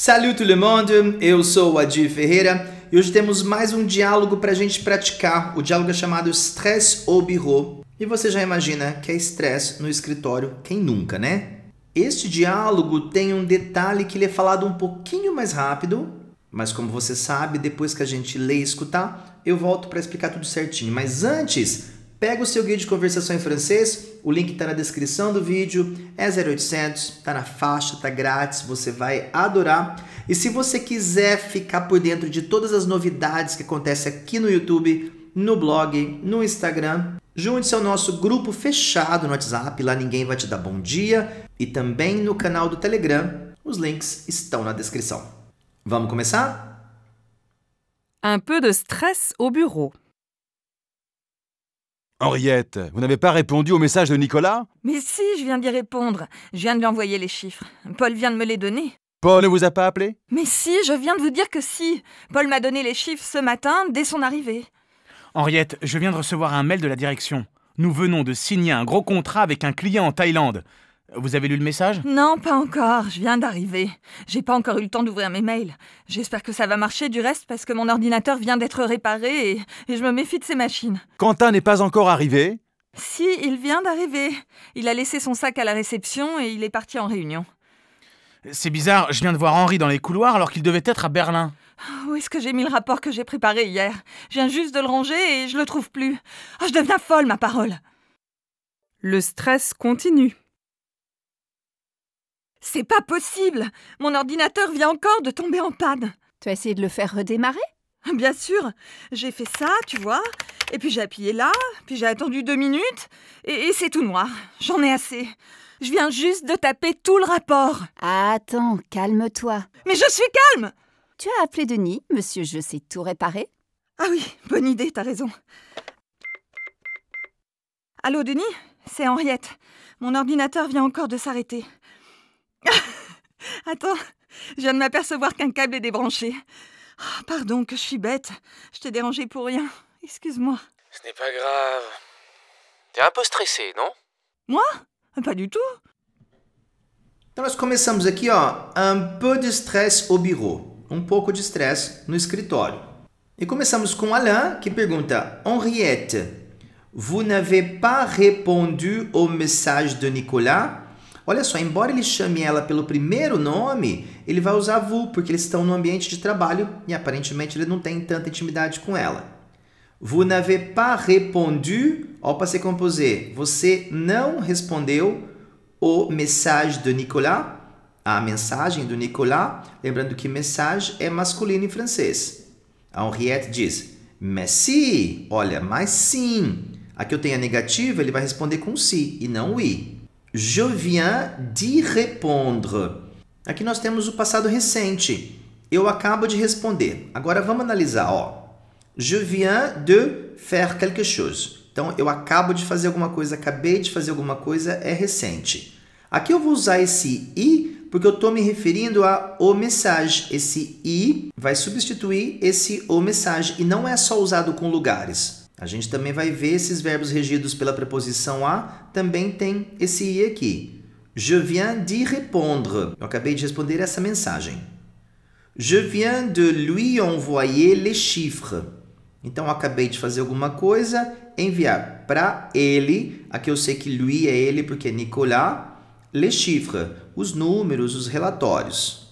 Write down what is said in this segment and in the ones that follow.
Salut tout le monde, eu sou o Adi Ferreira e hoje temos mais um diálogo para a gente praticar. O diálogo é chamado Stress au Bureau e você já imagina que é estresse no escritório, quem nunca, né? Este diálogo tem um detalhe que ele é falado um pouquinho mais rápido, mas como você sabe, depois que a gente lê e escutar, eu volto para explicar tudo certinho. Mas antes, Pega o seu guia de conversação em francês, o link está na descrição do vídeo, é 0800, está na faixa, está grátis, você vai adorar. E se você quiser ficar por dentro de todas as novidades que acontecem aqui no YouTube, no blog, no Instagram, junte-se ao nosso grupo fechado no WhatsApp, lá ninguém vai te dar bom dia, e também no canal do Telegram, os links estão na descrição. Vamos começar? Um peu de stress au bureau. Henriette, vous n'avez pas répondu au message de Nicolas Mais si, je viens d'y répondre. Je viens de lui envoyer les chiffres. Paul vient de me les donner. Paul ne vous a pas appelé Mais si, je viens de vous dire que si. Paul m'a donné les chiffres ce matin, dès son arrivée. Henriette, je viens de recevoir un mail de la direction. Nous venons de signer un gros contrat avec un client en Thaïlande. Vous avez lu le message Non, pas encore. Je viens d'arriver. J'ai pas encore eu le temps d'ouvrir mes mails. J'espère que ça va marcher du reste parce que mon ordinateur vient d'être réparé et, je me méfie de ces machines. Quentin n'est pas encore arrivé Si, il vient d'arriver. Il a laissé son sac à la réception et il est parti en réunion. C'est bizarre, je viens de voir Henri dans les couloirs alors qu'il devait être à Berlin. Où est-ce que j'ai mis le rapport que j'ai préparé hier Je viens juste de le ranger et je le trouve plus. Oh, je deviens folle, ma parole. Le stress continue. C'est pas possible Mon ordinateur vient encore de tomber en panne. Tu as essayé de le faire redémarrer Bien sûr. J'ai fait ça, tu vois. Et puis j'ai appuyé là, puis j'ai attendu deux minutes, et, c'est tout noir. J'en ai assez. Je viens juste de taper tout le rapport. Attends, calme-toi. Mais je suis calme Tu as appelé Denis, monsieur Je sais tout réparer Ah oui, bonne idée, t'as raison. Allô, Denis C'est Henriette. Mon ordinateur vient encore de s'arrêter. Attends, je viens de m'apercevoir qu'un câble est débranché. Oh, pardon que je suis bête. Je t'ai dérangé pour rien. Excuse-moi. Ce n'est pas grave. T'es un peu stressé, non Moi ah, Pas du tout. Então nós começamos aqui, ó, um peu de stress au bureau. Un um pouco de stress no escritório. E começamos com Alain, que pergunta: Henriette, vous n'avez pas répondu au message de Nicolas Olha só, embora ele chame ela pelo primeiro nome, ele vai usar VU, porque eles estão no ambiente de trabalho e aparentemente ele não tem tanta intimidade com ela. Vous n'avez pas répondu ao passé composé. Você não respondeu o message de Nicolas, a mensagem do Nicolas. Lembrando que message é masculino em francês. A Henriette diz, mais si, olha, mas sim. Aqui eu tenho a negativa, ele vai responder com si e não o i. Je viens de répondre. Aqui nós temos o passado recente. Eu acabo de responder. Agora vamos analisar, ó. Je viens de faire quelque chose. Então, eu acabo de fazer alguma coisa, acabei de fazer alguma coisa, é recente. Aqui eu vou usar esse i porque eu estou me referindo a o mensagem. Esse i vai substituir esse o mensagem e não é só usado com lugares. A gente também vai ver esses verbos regidos pela preposição a, também tem esse i aqui. Je viens d'y répondre. Eu acabei de responder essa mensagem. Je viens de lui envoyer les chiffres. Então, eu acabei de fazer alguma coisa, enviar para ele. Aqui eu sei que lui é ele porque é Nicolas. Les chiffres, os números, os relatórios.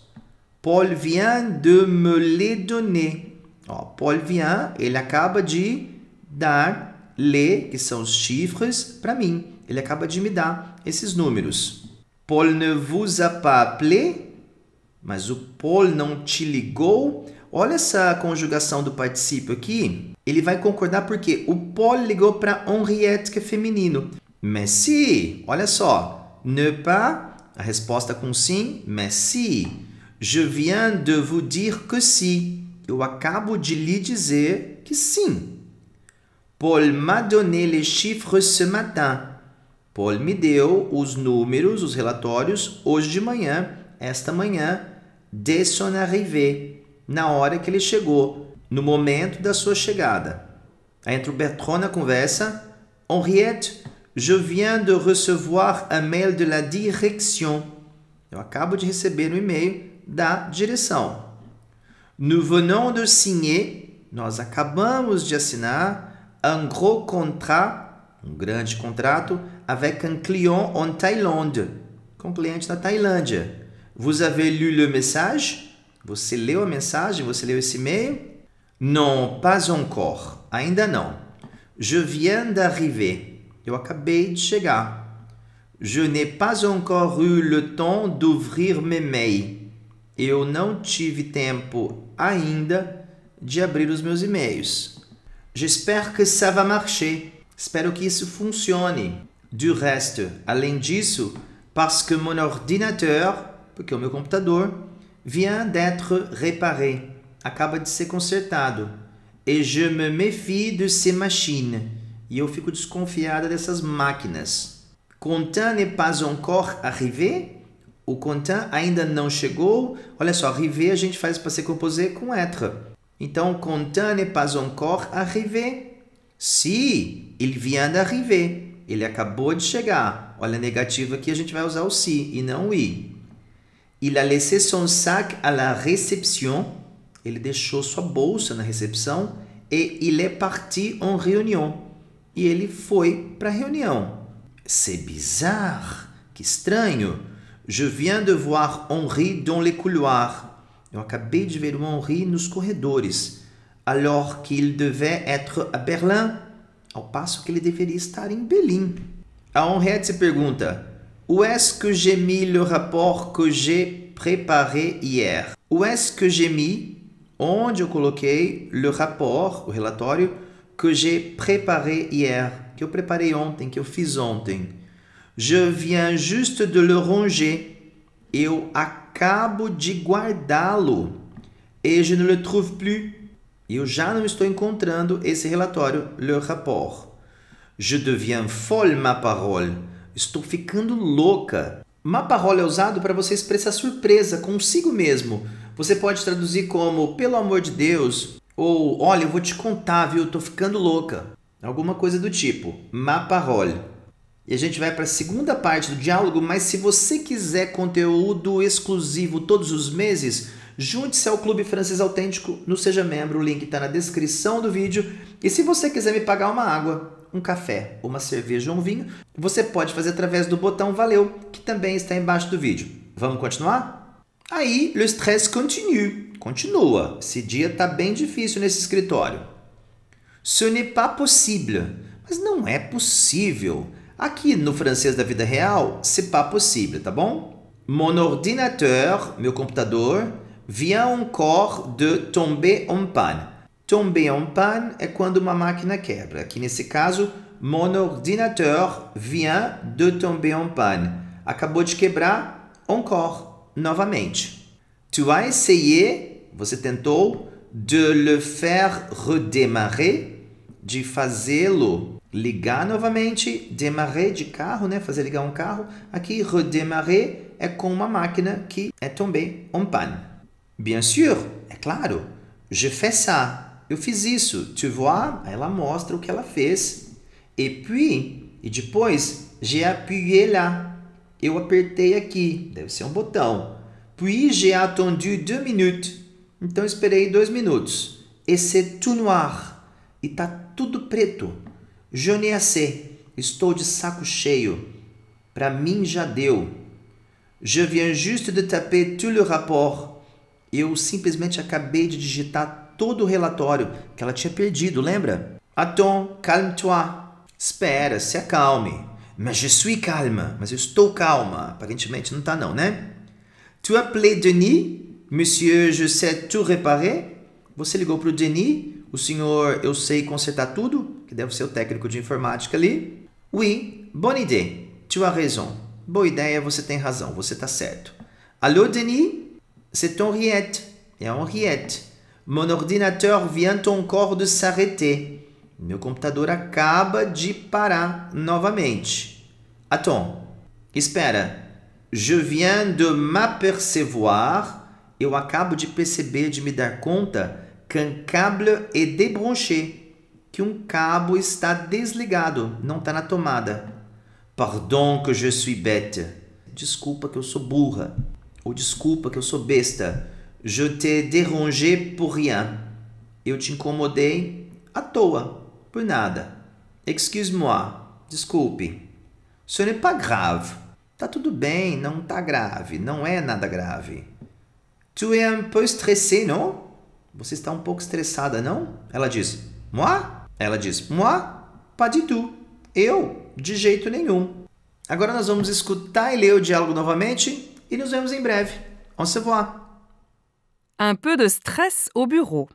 Paul vient de me les donner. Ó, Paul vient, ele acaba de dar le, que são os chifres, para mim. Ele acaba de me dar esses números. Paul ne vous a pas appelé, mas o Paul não te ligou. Olha essa conjugação do particípio aqui. Ele vai concordar porque o Paul ligou para Henriette, que é feminino. Mais si, olha só. Ne pas, a resposta com sim, Mais si. Je viens de vous dire que si. Eu acabo de lhe dizer que sim. Paul m'a donné les chiffres ce matin. Paul me deu os números, os relatórios, hoje de manhã, esta manhã, de son arrivée, na hora que ele chegou, no momento da sua chegada. Aí entra o Bertrand na conversa. Henriette, je viens de recevoir un mail de la direction. Eu acabo de receber um e-mail da direção. Nous venons de signer, nós acabamos de assinar un gros contrat, um grande contrato, avec un client en Thaïlande, com um cliente na Tailândia. Vous avez lu le message? Você leu a mensagem? Você leu esse e-mail? Non, pas encore. Ainda não. Je viens d'arriver. Eu acabei de chegar. Je n'ai pas encore eu le temps d'ouvrir mes mails. Eu não tive tempo ainda de abrir os meus e-mails. J'espère que ça va marcher. Espero que isso funcione. Du resto, além disso, parce que mon ordinateur, porque o meu computador, vient d'être réparé, acaba de ser consertado. Et je me méfie de ces machines. E eu fico desconfiada dessas máquinas. Contin n'est pas encore arrivé. O Contin ainda não chegou. Olha só, arrivé a gente faz para se composer com être. Então, contane n'est pas encore arrivé. Se si, ele vient d'arriver. Ele acabou de chegar. Olha a negativa aqui, a gente vai usar o si e não o i. Il a laissé son sac à la réception. Ele deixou sua bolsa na recepção. E il est parti en réunion. E ele foi para a reunião. C'est bizarre. Que estranho. Je viens de voir Henri dans les couloirs. Eu acabei de ver o Henri nos corredores, alors qu'il devait être à Berlin, ao passo que ele deveria estar em Berlim. A Henriette se pergunta: Où est-ce que j'ai mis le rapport que j'ai préparé hier? Où est-ce que j'ai mis? Onde eu coloquei le rapport, o relatório, que j'ai préparé hier, que eu preparei ontem, que eu fiz ontem. Je viens juste de le ranger. Eu acabo de guardá-lo. Et je ne le trouve plus. Eu já não estou encontrando esse relatório, le rapport. Je deviens folle, ma parole. Estou ficando louca. Ma parole é usado para você expressar surpresa consigo mesmo. Você pode traduzir como pelo amor de Deus ou olha, eu vou te contar, viu? Estou ficando louca. Alguma coisa do tipo. Ma parole. E a gente vai para a segunda parte do diálogo, mas se você quiser conteúdo exclusivo todos os meses, junte-se ao Clube Francês Autêntico no Seja Membro, o link está na descrição do vídeo. E se você quiser me pagar uma água, um café, uma cerveja ou um vinho, você pode fazer através do botão Valeu, que também está embaixo do vídeo. Vamos continuar? Aí, le stress continue. Continua. Esse dia está bem difícil nesse escritório. Ce n'est pas possible. Mas não é possível. Aqui no francês da vida real, c'est pas possível, tá bom? Mon ordinateur, meu computador, vient encore de tomber en panne. Tomber en panne é quando uma máquina quebra. Aqui nesse caso, mon ordinateur vient de tomber en panne. Acabou de quebrar, encore, novamente. Tu as essayé, você tentou, de le faire redémarrer, de fazê-lo ligar novamente, démarrer de carro, né? fazer ligar um carro. Aqui, redémarrer é com uma máquina que é tombée en panne. Bien sûr, é claro, je fais ça, eu fiz isso, tu vois? Ela mostra o que ela fez. Et puis, e depois, j'ai appuyé là, eu apertei aqui, deve ser um botão. Puis j'ai attendu deux minutes, então esperei dois minutos. Et c'est tout noir, e tá tudo preto. Je n'ai assez. Estou de saco cheio. Para mim já deu. Je viens juste de taper tout le rapport. Eu simplesmente acabei de digitar todo o relatório que ela tinha perdido, lembra? Attends, calme-toi. Espera, se acalme. Mas je suis calma. Mas eu estou calma. Aparentemente não está não, né? Tu appelais Denis? Monsieur, je sais tout réparer? Você ligou para o Denis? O senhor, eu sei consertar tudo? que deve ser o técnico de informática ali. Oui, bonne idée, tu as raison. Boa ideia, você tem razão, você está certo. Allô, Denis? C'est Henriette. É Henriette. Mon ordinateur vient encore de s'arrêter. Meu computador acaba de parar novamente. Attends. Espera. Je viens de m'apercevoir. Eu acabo de perceber, de me dar conta. câble est débranché que um cabo está desligado, não está na tomada. Pardon que je suis bête. Desculpa que eu sou burra. Ou desculpa que eu sou besta. Je t'ai dérangé pour rien. Eu te incomodei à toa, por nada. Excuse-moi. Desculpe. Ce n'est pas grave. Tá tudo bem, não tá grave, não é nada grave. Tu es un peu stressé, non? Você está um pouco estressada, não? Ela diz: Moi? Elle dit « Moi, pas du tout. Eu, de jeito nenhum. Agora nós vamos escutar e ler o diálogo novamente e nos vemos em breve. On se voit. Un peu de stress au bureau.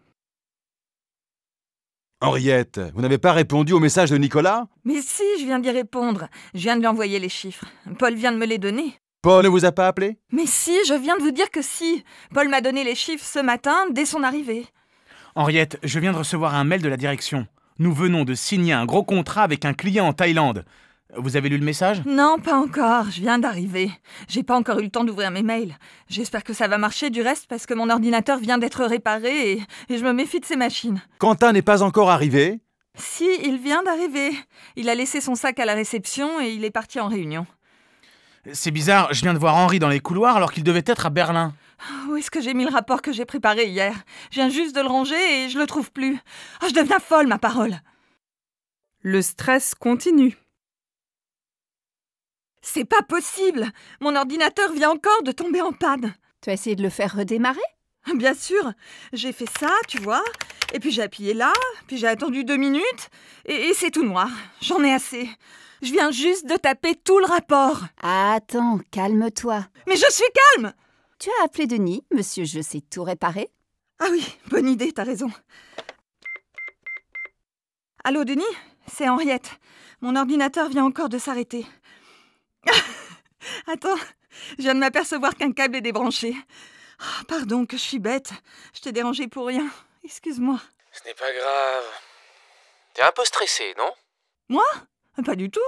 Henriette, vous n'avez pas répondu au message de Nicolas Mais si, je viens d'y répondre. Je viens de lui envoyer les chiffres. Paul vient de me les donner. Paul ne vous a pas appelé Mais si, je viens de vous dire que si. Paul m'a donné les chiffres ce matin, dès son arrivée. Henriette, je viens de recevoir un mail de la direction. Nous venons de signer un gros contrat avec un client en Thaïlande. Vous avez lu le message Non, pas encore. Je viens d'arriver. J'ai pas encore eu le temps d'ouvrir mes mails. J'espère que ça va marcher du reste parce que mon ordinateur vient d'être réparé et, je me méfie de ces machines. Quentin n'est pas encore arrivé Si, il vient d'arriver. Il a laissé son sac à la réception et il est parti en réunion. C'est bizarre, je viens de voir Henri dans les couloirs alors qu'il devait être à Berlin. Où est-ce que j'ai mis le rapport que j'ai préparé hier Je viens juste de le ranger et je le trouve plus. Oh, je deviens folle, ma parole Le stress continue. C'est pas possible Mon ordinateur vient encore de tomber en panne. Tu as essayé de le faire redémarrer Bien sûr J'ai fait ça, tu vois, et puis j'ai appuyé là, puis j'ai attendu deux minutes, et, et c'est tout noir. J'en ai assez. Je viens juste de taper tout le rapport. Attends, calme-toi. Mais je suis calme tu as appelé Denis, monsieur Je sais tout réparer Ah oui, bonne idée, t'as raison. Allô, Denis C'est Henriette. Mon ordinateur vient encore de s'arrêter. Attends, je viens de m'apercevoir qu'un câble est débranché. Oh, pardon que je suis bête. Je t'ai dérangé pour rien. Excuse-moi. Ce n'est pas grave. T'es un peu stressé, non Moi ah, Pas du tout.